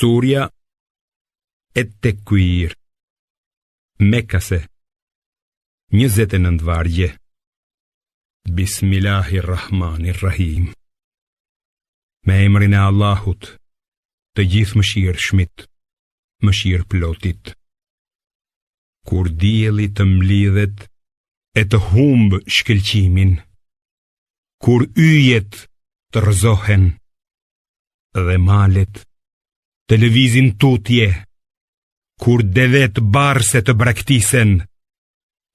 Surja e te kuir Mekase 29 vargje Bismillahirrahmanirrahim Me emrin e Allahut Të gjithë më shirë shmit Më shirë plotit Kur djeli të mblidhet E të humbë shkelqimin Kur yjet të rëzohen Dhe malet të të tutje, kur devet barse të braktisen,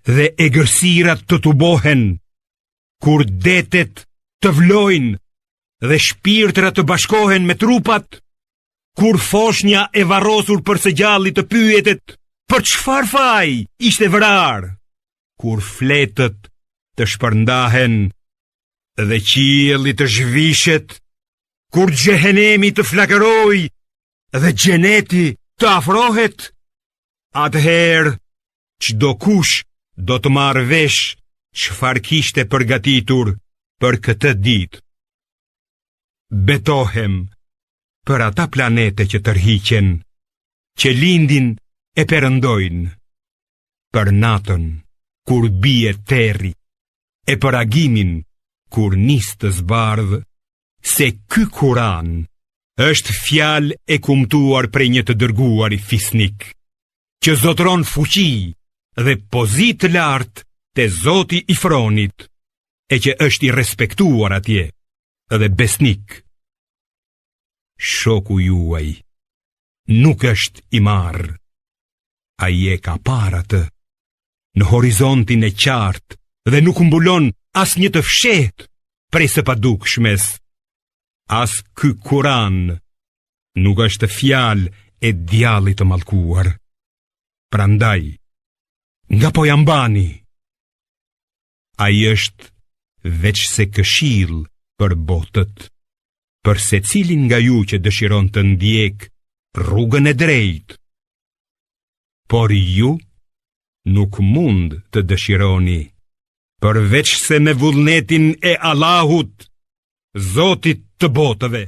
dhe e gërsirat të të bohen, kur detet të vlojnë dhe shpirtra të bashkohen me trupat, kur foshnja e varosur për së gjallit të pyetet, për qëfar faj ishte vrar, kur fletët të shpërndahen dhe qilit të zhvishet, kur gjehenemi të flakëroj dhe gjeneti të afrohet, atëherë që do kush do të marrë vesh që farkisht e përgatitur për këtë ditë. Betohem për ata planete që tërhiqen, që lindin e përëndojnë, për natën kur bie terri, e për agimin kur nistë të zbardhë, se ky kuranë, është fjal e kumtuar prej një të dërguar i fisnik, që zotron fuqi dhe pozit lartë të zoti i fronit, e që është i respektuar atje dhe besnik. Shoku juaj nuk është i marë, a je ka paratë në horizontin e qartë dhe nuk mbulon as një të fshetë prej së padukshmes. shmesë as kë Kur'an nuk është fjalë e djallit të mallkuar. Prandaj, nga po jam bani. Ai është veç se këshill për botët, për secilin nga ju që dëshiron të ndjek rrugën e drejtë. Por ju nuk mund të dëshironi përveç se me vullnetin e Allahut Zotit të botëve